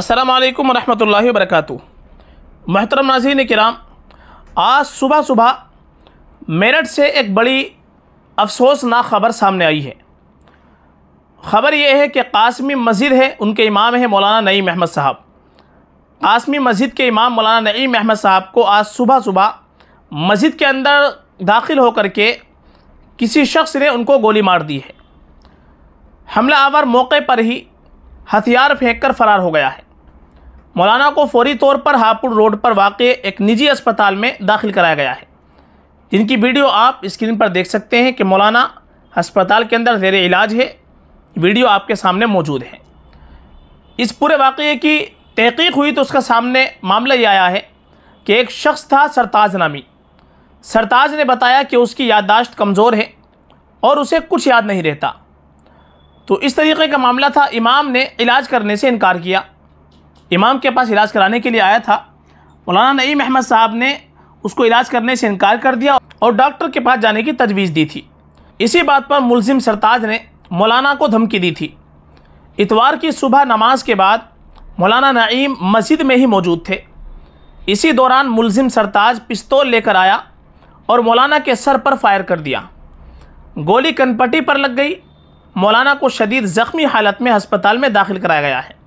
असलकम वालेकुम वरक महतरम नाजीन कराम आज सुबह सुबह मेरठ से एक बड़ी अफसोसनाक ख़बर सामने आई है ख़बर यह है कि कासमी मस्जिद है उनके इमाम हैं मौलाना नईम अहमद साहब कासमी मस्जिद के इमाम मौलाना नईम अहमद साहब को आज सुबह सुबह मस्जिद के अंदर दाखिल होकर के किसी शख्स ने उनको गोली मार दी है हमला आवर मौके पर ही हथियार फेंक कर फ़रार हो गया है मौलाना को फौरी तौर पर हापुड़ रोड पर वाक़ एक निजी अस्पताल में दाखिल कराया गया है जिनकी वीडियो आप स्क्रीन पर देख सकते हैं कि मौलाना अस्पताल के अंदर जेर इलाज है वीडियो आपके सामने मौजूद है इस पूरे वाक़े की तहकीक हुई तो उसका सामने मामला ये आया है कि एक शख्स था सरताज नामी सरताज ने बताया कि उसकी याददाश्त कमज़ोर है और उसे कुछ याद नहीं रहता तो इस तरीके का मामला था इमाम ने इलाज करने से इनकार किया इमाम के पास इलाज कराने के लिए आया था मौलाना नईम अहमद साहब ने उसको इलाज करने से इनकार कर दिया और डॉक्टर के पास जाने की तजवीज़ दी थी इसी बात पर मुलिम सरताज ने मौलाना को धमकी दी थी इतवार की सुबह नमाज के बाद मौलाना नईम मस्जिद में ही मौजूद थे इसी दौरान मुलिम सरताज पिस्तौल लेकर आया और मौलाना के सर पर फायर कर दिया गोली कनपट्टी पर लग गई मौलाना को शदीद ज़ख्मी हालत में अस्पताल में दाखिल कराया गया है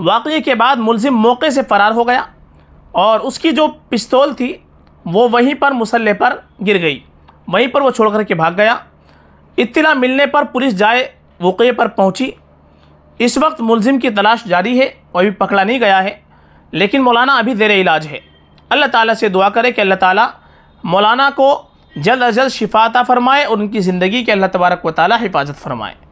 वाक़े के बाद मुलजिम मौके से फ़रार हो गया और उसकी जो पिस्तौल थी वो वहीं पर मुसल्ले पर गिर गई वहीं पर वो छोड़ कर के भाग गया इत्तला मिलने पर पुलिस जाए वक़े पर पहुंची इस वक्त मुलजिम की तलाश जारी है और अभी पकड़ा नहीं गया है लेकिन मौलाना अभी देर इलाज है अल्लाह ताला से दुआ करे कि अल्लाह ताला मौलाना को जल्द अज जल्द शिफाता फ़रमाए और उनकी ज़िंदगी के अल्लाह तबारक व ताली हिफाजत फ़रमाए